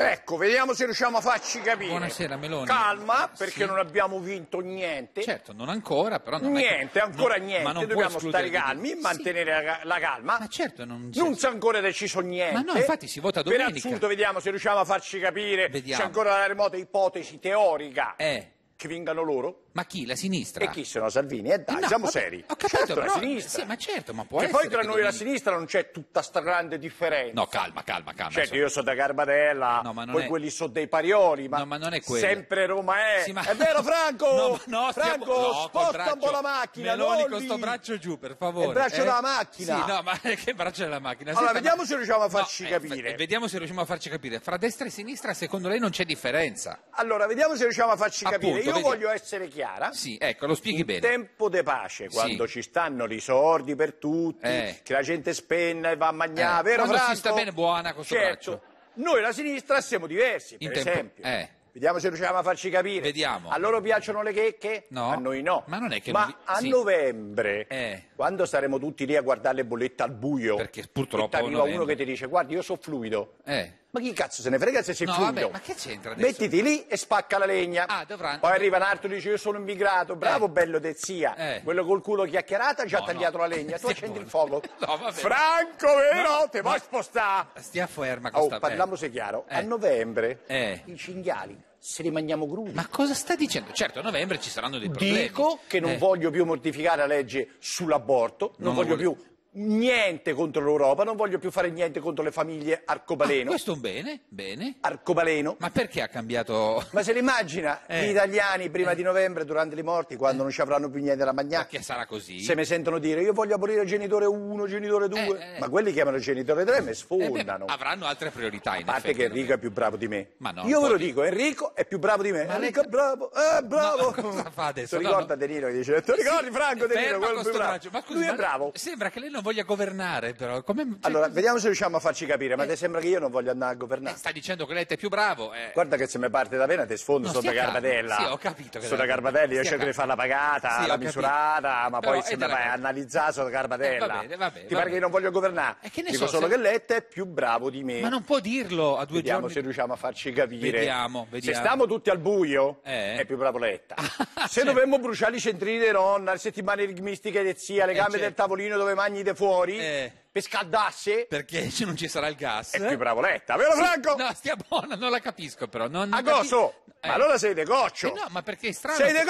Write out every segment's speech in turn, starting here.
Ecco, vediamo se riusciamo a farci capire. Buonasera Meloni. Calma, perché sì. non abbiamo vinto niente. Certo, non ancora, però non Niente, che... ancora non... niente. Ma non Dobbiamo stare calmi, di... mantenere sì. la, calma. Ma certo, non c'è... Non c'è ancora deciso niente. Ma no, infatti si vota domenica. Per assunto vediamo se riusciamo a farci capire. Vediamo. C'è ancora la remota ipotesi teorica eh. che vingano loro. Ma chi? La sinistra? E chi sono Salvini? eh dai, no, siamo vabbè, seri. Ho capito, certo, però, la sinistra. Sì, ma certo, ma può che essere. Che poi tra noi e la sinistra non c'è tutta sta grande differenza. No, calma, calma, calma. Certo, io so da Garbatella, no, ma poi è... quelli sono dei Parioli, ma, no, ma non è quello. sempre Roma è. Sì, ma... È vero Franco? No, no, Franco, no, sposta un po' la macchina, Meloni con sto braccio giù, per favore. Il braccio eh? della macchina. Sì, no, ma che braccio della macchina? Allora, Senta, vediamo ma... se riusciamo a farci no, eh, capire. Eh, vediamo se riusciamo a farci capire. Fra destra e sinistra, secondo lei non c'è differenza? Allora, vediamo se riusciamo a farci capire. Io voglio essere chiaro chiara. Sì, ecco, lo spieghi bene. in bene. tempo di pace, quando sì. ci stanno i sordi per tutti, eh. che la gente spenna e va a mangiare, eh. vero quando Franco? si sta bene buona con certo. Braccio. Noi la sinistra siamo diversi, in per tempo, esempio. Eh. Vediamo se riusciamo a farci capire. Vediamo. A loro piacciono le checche? No. A noi no. Ma non è che... Ma vi... a sì. novembre... Eh quando saremo tutti lì a guardare le bollette al buio, perché purtroppo arriva uno che ti dice guardi io sono fluido. Eh. Ma chi cazzo se ne frega se sei no, fluido? Vabbè, ma che c'entra adesso? Mettiti lì e spacca la legna. Ah, dovranno... Poi arriva un altro e dice io sono immigrato, bravo eh. bello te zia. Eh. Quello col culo chiacchierata ci no, ha tagliato no. la legna, tu accendi il fuoco. Franco, vero? Te vuoi spostare? Stia ferma con oh, eh. parliamose chiaro, a eh. novembre eh. i cinghiali se li mangiamo Ma cosa sta dicendo? Certo, a novembre ci saranno dei problemi. Dico che non eh. voglio più mortificare la legge sull'aborto, non, non voglio vuole... più niente contro l'Europa, non voglio più fare niente contro le famiglie ah, arcobaleno. Ah, questo bene, bene. Arcobaleno. Ma perché ha cambiato? Ma se l'immagina eh. gli italiani prima eh. di novembre durante i morti, quando eh. non ci avranno più niente da mangiare. Perché sarà così? Se mi sentono dire io voglio abolire genitore 1, genitore 2, eh, eh. ma quelli chiamano genitore 3 mi eh, sfondano. Beh, avranno altre priorità in A parte effetti, che Enrico è più bravo di me. Ma no, io ve lo dico, Enrico è più bravo di me. Ma Enrico è bravo, è bravo. No, cosa fa adesso? Ti ricorda no. De Niro che dice, ti ricordi Franco De Niro? Quello più bravo. Ma scusi, Lui è bravo. Sembra che lei non non voglia governare, però. Come... Cioè, allora, vediamo se riusciamo a farci capire, ma eh. ti sembra che io non voglia andare a governare? Eh, stai dicendo che lei è più bravo. Eh. Guarda che se mi parte da pena ti sfondo sotto Garbatella. Sì, ho capito. Sotto Garbatella, io cerco di fare la pagata, sì, la misurata, ma poi eh, se mi vai a analizzare sotto Garbatella. Eh, va bene, va bene, ti va pare bene. che io non voglio governare? Eh, che ne Dico so, solo se... che Letta è più bravo di me. Ma non può dirlo a due vediamo giorni. Vediamo se riusciamo a farci capire. Vediamo, vediamo. Se stiamo tutti al buio, eh. è più bravo Letta. Ah, se certo. dovremmo bruciare i centrini di nonna, le settimane enigmistiche di zia, le gambe del certo. tavolino dove mangi uscite fuori eh. per scaldarsi. Perché non ci sarà il gas. È più bravo Letta, vero Franco? no, stia buona, non la capisco però. Non, non Agosto! Capi- ma eh. allora sei De Eh no, ma perché è strano. Sei De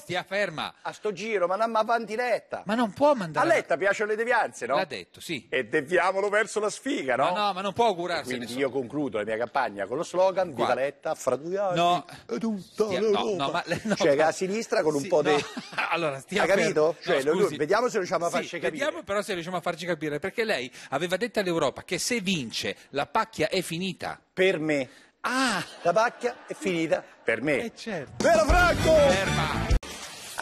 Stia ferma. A sto giro, ma non va in diretta! Ma non può mandare. A Letta piacciono le devianze, no? L'ha detto, sì. E deviamolo verso la sfiga, no? Ma no, ma non può curarsi. Quindi nessuno. io concludo la mia campagna con lo slogan Qua. Viva Letta, fra due anni. No. È tutta stia... no, no, ma, no, cioè, ma... a sinistra con un po' no. di. allora, stia Hai capito? Ferma. Cioè, no, lui, vediamo se riusciamo a farci capire. Vediamo però se riusciamo a farci capire, perché lei aveva detto all'Europa che se vince la pacchia è finita. Per me. Ah! La pacchia è finita. Per me. Eh certo. Vero Franco! Ferma!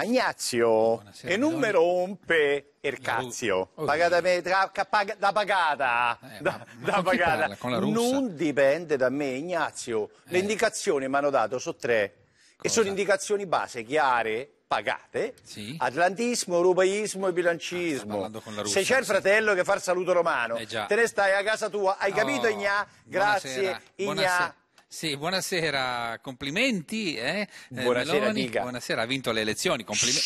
Ignazio, che numero un pe ercazio. Oh, oh, pagata me, tra, da pagata. Eh, da, ma, da pagata. Parla, non dipende da me, Ignazio. Eh. Le indicazioni mi hanno dato sono tre. Cosa? E sono indicazioni base, chiare, pagate. Sì. Atlantismo, europeismo e bilancismo. Ah, Se c'è il fratello sì. che fa il saluto romano, eh, te ne stai a casa tua. Hai capito, oh, Ignazio? Grazie, Ignazio. Sì, buonasera, complimenti. Eh? eh buonasera, Diga. Buonasera, ha vinto le elezioni. Complimenti.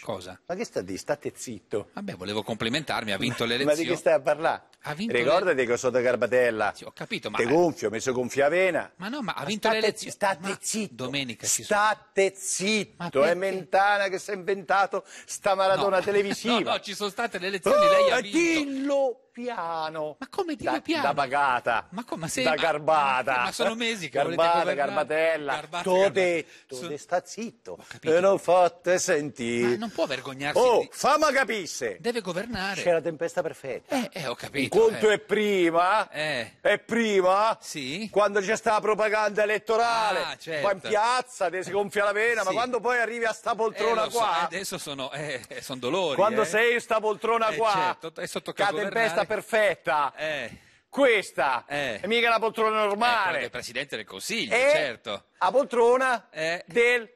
Cosa? Ma che sta di? State zitto. Vabbè, volevo complimentarmi, ha vinto ma, le elezioni. Ma di che stai a parlare? Ha vinto Ricordati le... che sono da Garbatella. Sì, ho capito, ma... Te gonfio, ho messo gonfia a vena. Ma no, ma ha vinto ma state, le elezioni. State ma... zitto. Domenica ci State zitto, è Mentana che si è inventato sta maratona no. televisiva. no, no, ci sono state le elezioni, oh, lei ha oh, vinto. dillo! piano. Ma come dire da, piano? Da pagata. Ma come sei? Da garbata. Ma, ma sono mesi che Garbata, garbatella. Garbata, tote, tote sono... sta zitto. E non fate sentire. Ma non può vergognarsi. Oh, di... fama capisse. Deve governare. C'è la tempesta perfetta. Eh, eh ho capito. Il conto eh. è prima. Eh. È prima. Sì. Quando c'è sta la propaganda elettorale. Ah, certo. Poi in piazza, ti si gonfia la vena, sì. ma quando poi arrivi a sta poltrona eh, qua. So, eh, adesso sono, eh, eh sono dolori. Quando eh. sei in sta poltrona qua. Certo, è sotto che tempesta perfetta. Eh. Questa eh. è mica la poltrona ecco, normale. È Presidente del Consiglio, e certo. La poltrona eh. del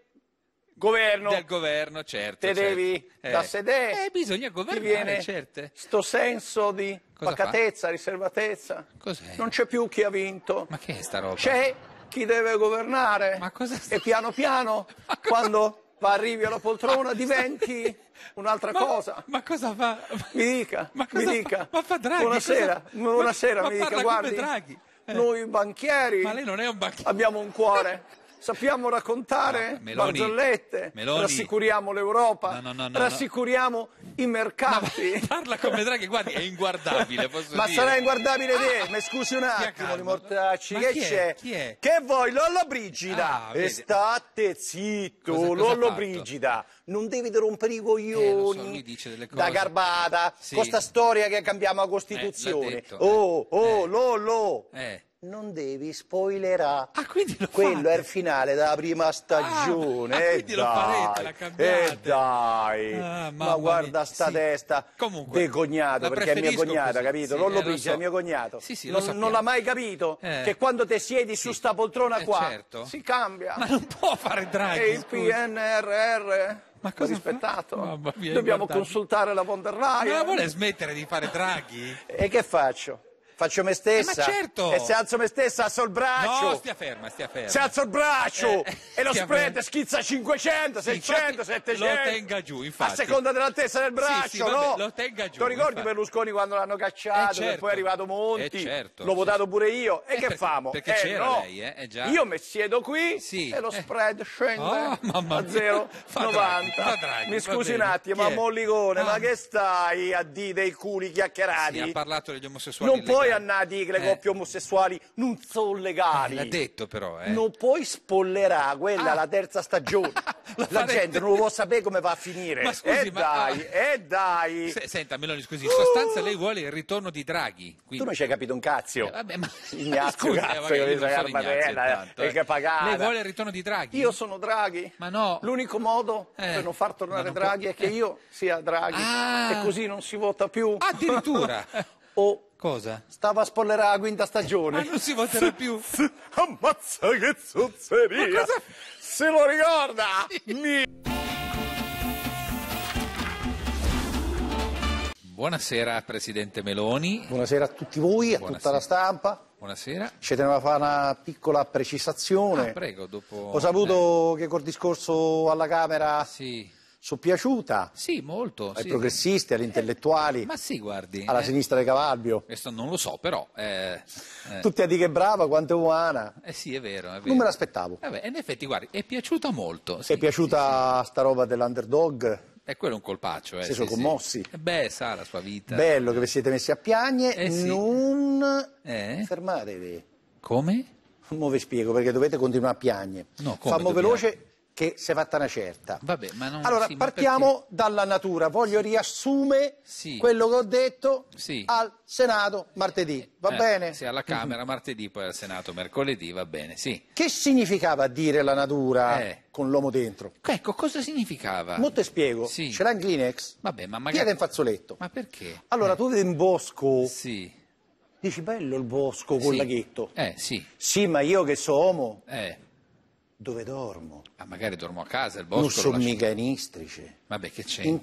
governo. Del governo, certo. Te certo. devi eh. da sedere. Eh, eh bisogna governare, viene certe. Sto senso di Cosa pacatezza, fa? riservatezza. Cos'è? Non c'è più chi ha vinto. Ma che è sta roba? C'è chi deve governare. Ma cosa sta... E piano piano, quando ma arrivi alla poltrona, diventi un'altra ma, cosa. Ma cosa fa? Mi dica, ma mi dica. Fa, ma fa Draghi? Buonasera, cosa, buonasera, ma, mi dica, guardi. Draghi. Eh. Noi banchieri. Ma lei non è un banchiere. Abbiamo un cuore. sappiamo raccontare no, Meloni, barzellette, Meloni. rassicuriamo l'Europa, no, no, rassicuriamo i mercati. Ma parla come Draghi, guardi, è inguardabile. ma dire. sarà inguardabile te, ah, ma scusi un attimo, di mortacci, che c'è? È? Che vuoi, Lollo Brigida? Ah, e state zitto, cosa, cosa Lollo Brigida, non devi rompere i eh, coglioni. Eh, so, da garbata, sì. con sta storia che cambiamo eh, la Costituzione. Oh, eh, oh, oh, eh. Lollo! Eh non devi spoilerare. Ah, quindi lo Quello fate. è il finale della prima ah, stagione. Ah, eh, e, dai, eh, e dai, ah, ma guarda sta sì. testa Comunque, cognato, perché è mio cognato, così. capito? Sì, non lo piglia, eh, so. è mio cognato. Sì, non, non, l'ha mai capito eh. che quando te siedi su sta poltrona eh, qua certo. si cambia. Ma non può fare Draghi. E il PNRR... Ma cosa rispettato. Mia, Dobbiamo guardate. consultare la von der Leyen. Ma vuole smettere di fare Draghi? e che faccio? faccio me stessa. Eh, ma certo. E se alzo me stessa alzo il braccio. No, stia ferma, stia ferma. Se alzo il braccio eh, e lo spread schizza 500, sì, 600, 700. Lo tenga giù, infatti. A seconda dell'altezza del braccio, sì, sì, vabbè, no? Lo tenga giù. Lo ricordi infatti. Berlusconi quando l'hanno cacciato, eh, certo. poi è certo. arrivato Monti, eh, certo, l'ho votato pure io. E eh, che famo? Perché eh, c'era no. lei, eh? Già. Io mi siedo qui e lo spread scende oh, a 0,90. Mi scusi un attimo, ma Mollicone, ma ah. che stai a dire dei culi chiacchierati? Si, ha parlato degli omosessuali. Non puoi a dire eh. che le coppie omosessuali non sono legali. Eh, l'ha detto però, eh. Non puoi spollerà quella ah. la terza stagione. la, la gente non lo può sapere come va a finire. Ma scusi, eh ma... dai, ah. eh dai. Se, senta, Meloni, scusi, in sostanza lei vuole il ritorno di Draghi. Quindi... Tu non ci hai capito un cazzo. Eh, vabbè, ma... Ignazio, scusi, cazzo, eh, che Ignazio, eh, eh. che pagata. Lei vuole il ritorno di Draghi? Io sono Draghi. Ma no. L'unico modo eh. per non far tornare non Draghi può... è che io sia Draghi. Ah. E così non si vota più. Addirittura. o Cosa? Stava a spoilerare la quinta stagione. Ma non si voterà più. Ammazza che zozzeria! Cosa... Se lo ricorda! Mi... Buonasera Presidente Meloni. Buonasera a tutti voi, a Buonasera. tutta la stampa. Buonasera. Ci tenevo a fare una piccola precisazione. Ah, prego, dopo... Ho saputo eh. che col discorso alla Camera sì piaciuta. Sì, molto. Ai sì. progressisti, agli eh, intellettuali. Eh, ma sì, guardi. Alla eh, sinistra di Cavalbio. Questo non lo so, però. Eh, eh, Tutti a dire che è brava, quanto è umana. Eh sì, è vero. È vero. Non me l'aspettavo. Vabbè, eh in effetti, guardi, è piaciuta molto. Sì, è piaciuta sì, sta roba dell'underdog. E quello è un colpaccio, eh. Si sono commossi. Beh, sa la sua vita. Bello che vi siete messi a piagne. Non fermatevi. Come? Non vi spiego perché dovete continuare a piagne. No, come? Fammo veloce che si è fatta una certa. Vabbè, ma non, allora, sì, partiamo perché... dalla natura. Voglio sì. riassumere sì. quello che ho detto al Senato martedì, va eh, bene? Sì, alla Camera martedì, poi al Senato mercoledì, va bene, sì. Che significava dire la natura eh. con l'uomo dentro? Ecco, cosa significava? Mo te spiego, ce l'hai in Kleenex? Vabbè, ma magari... Piede un fazzoletto. Ma perché? Allora, eh. tu vedi un bosco... Sì. Dici, bello il bosco col laghetto. Eh, sì. Sì, ma io che so uomo... Eh dove dormo. Ma magari dormo a casa, il bosco... Non sono mica in istrice. Vabbè, che c'è? In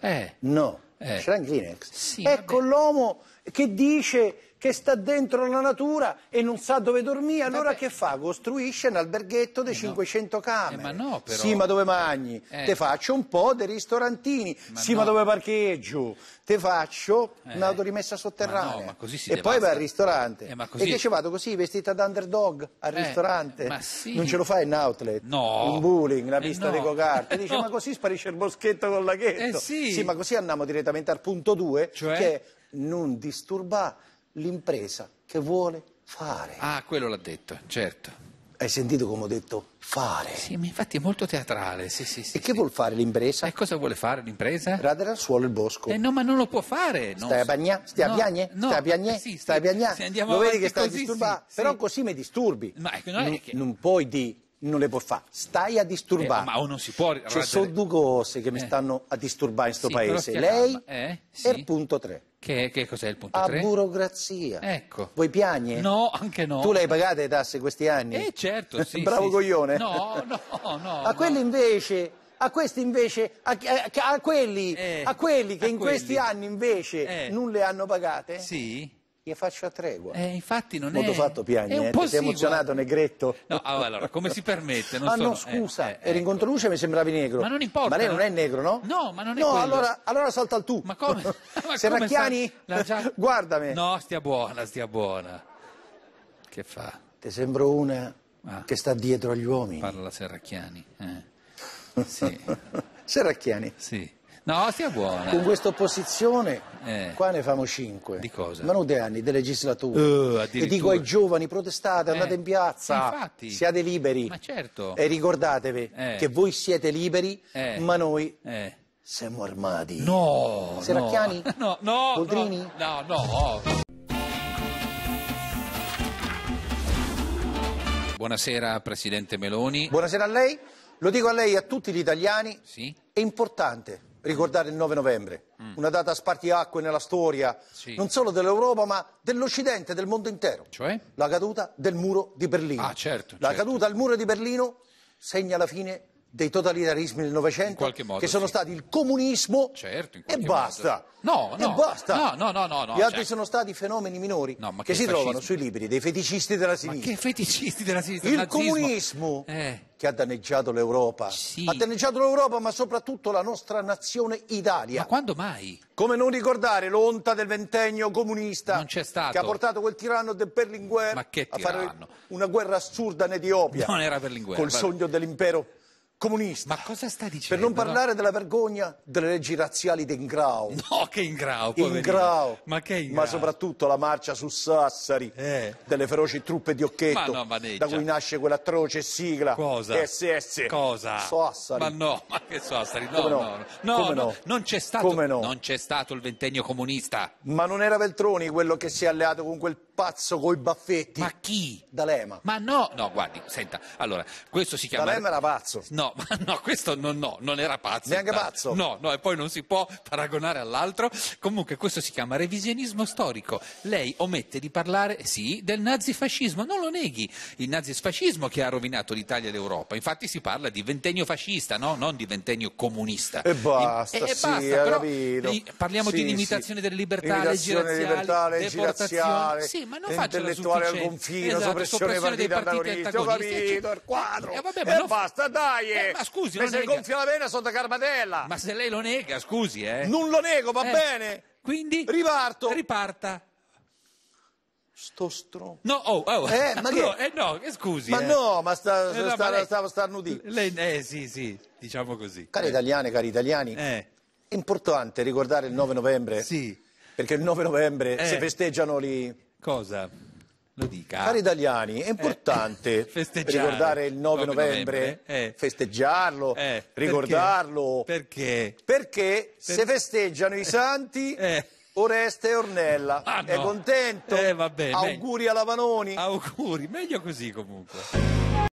Eh. No. Eh. Schrank Sì, ecco vabbè. l'uomo che dice che sta dentro la natura e non sa dove dormire, eh allora Vabbè. che fa? Costruisce un alberghetto di eh 500 no. camere. Eh ma no, però. Sì, ma dove mangi? Eh. Te faccio un po' dei ristorantini. Ma sì, no. ma dove parcheggio? Te faccio eh. un'autorimessa sotterranea. Ma no, ma e poi vai al ristorante. Eh, così... E che ci vado così, vestita da underdog al eh, ristorante? Ma Sì. Non ce lo fai in outlet? No. In bowling, la pista di cocarte. Dice, ma così sparisce il boschetto con laghetto. Sì. sì. ma così andiamo direttamente al punto 2, cioè? che non disturbare l'impresa che vuole fare. Ah, quello l'ha detto, certo. Hai sentito come ho detto fare? Sì, ma infatti è molto teatrale. Sì, sì, sì, e che vuol fare l'impresa? E cosa vuole fare l'impresa? Radere al suolo il bosco. Eh no, ma non lo può fare. Stai a bagnà, stai no, a piagne, no, stai a piagne, sì, stai, stai a piagne. Lo vedi che stai a disturbando? Però così mi disturbi. Ma ecco, non, non, che... non puoi di non le può fare, stai a eh, disturbare. Eh, ma o non si può radere... Ci sono due cose che mi eh. stanno a disturbare in questo paese, lei calma, eh? e il punto 3. Che, che cos'è il punto a 3? burocrazia. Ecco. Vuoi piagne? No, anche no. Tu le hai pagate le tasse questi anni? Eh certo, sì. Bravo sì, coglione. No, no, no. A no. quelli invece, a questi invece, a, a, a quelli, eh, a quelli che in quelli. questi anni invece eh. non le hanno pagate? Sì gli a tregua. Eh, infatti non Molto è... fatto piagne, eh, ti sei emozionato Negretto? No, ah, allora, come si permette? Non ah sono... no, eh, scusa, eh, eh, ero in ecco. controluce e mi sembravi negro. Ma non importa. Ma lei non è negro, no? No, ma non è No, quello. allora, allora salta il tu. Ma come? Ma Serracchiani, come già... guardami. No, stia buona, stia buona. Che fa? Ti sembro una ah. che sta dietro agli uomini. Parla Serracchiani, eh. Sì. Serracchiani? Sì. No, sia buona. Con questa opposizione eh. qua ne famo cinque. Di cosa? Ma non dei anni, delle legislature. Uh, e dico ai giovani, protestate, andate eh. in piazza, Infatti. siate liberi. Ma certo. E ricordatevi eh. che voi siete liberi, eh. ma noi... Siamo armati. No! Seracchiani? No, no! Boldrini? No, no! no. Buonasera Presidente Meloni. Buonasera a lei. Lo dico a lei e a tutti gli italiani. Sì. È importante ricordare il 9 novembre, mm. una data spartiacque nella storia sì. non solo dell'Europa ma dell'Occidente, del mondo intero. Cioè? La caduta del muro di Berlino. Ah, certo, la certo. caduta del muro di Berlino segna la fine dei totalitarismi del Novecento che sono sì. stati il comunismo certo, e basta. No, no, e basta. No, no, no, no Gli altri cioè... sono stati fenomeni minori no, che, che, si trovano sui libri dei feticisti della sinistra. Ma che feticisti della sinistra? Il nazismo. comunismo eh. che ha danneggiato l'Europa. Sì. Ha danneggiato l'Europa ma soprattutto la nostra nazione Italia. Ma quando mai? Come non ricordare l'onta del ventennio comunista che ha portato quel tiranno del Berlinguer a fare una guerra assurda in Etiopia. Non era Berlinguer. Col vabbè. sogno dell'impero comunista. Ma cosa sta dicendo? Per non parlare della vergogna delle leggi razziali di Ingrao. No, che Ingrao, poverino. Ingrao. Ma che Ingrao? Ma soprattutto la marcia su Sassari, eh. delle feroci truppe di Occhetto, ma no, da cui nasce quell'atroce sigla. Cosa? SS. Cosa? Sassari. Ma no, ma che Sassari? No, Come no, no, Come no, no. Non, c'è stato, non c'è stato il ventennio comunista. Ma non era Veltroni quello che si è alleato con quel pazzo coi baffetti. Ma chi? D'Alema. Ma no, no, guardi, senta, allora, questo si chiama... D'Alema era pazzo. No, ma no, questo non, no, non era pazzo. Neanche tanto. pazzo. No, no, e poi non si può paragonare all'altro. Comunque questo si chiama revisionismo storico. Lei omette di parlare, sì, del nazifascismo, non lo neghi. Il nazifascismo che ha rovinato l'Italia e l'Europa. Infatti si parla di ventennio fascista, no? Non di ventennio comunista. E basta, In, e, sì, e basta, però, Parliamo sì, di limitazione sì. delle libertà, limitazione leggi libertà, leggi Sì, ma non intellettuale al confino, esatto, soppressione, soppressione partita antagonista, ho capito, il quadro, eh, vabbè, ma eh, non... basta, dai! Eh, eh. ma scusi, se nega. gonfia la vena sotto Carmatella! Ma se lei lo nega, scusi, eh! Non lo nego, va eh, bene! Quindi? Riparto! Riparta! Sto stro. No, oh, oh. Eh, ma che... no, eh, no, scusi. Ma eh. no, ma sta, eh, no, sta, ma lei... sta, sta Lei, eh, sì, sì, diciamo così. Cari eh. italiane, cari italiani, eh. è importante ricordare il 9 novembre. Sì. Perché il 9 novembre si festeggiano lì Cosa? Lo dica. Cari italiani, è eh, importante eh, ricordare il 9, 9 novembre, novembre eh, festeggiarlo, eh, ricordarlo. Perché? Perché, per... se festeggiano i eh. santi... Eh. Oreste e Ornella. Ah, no. È contento? Eh, vabbè, auguri meglio. alla Vanoni. Auguri, meglio così comunque.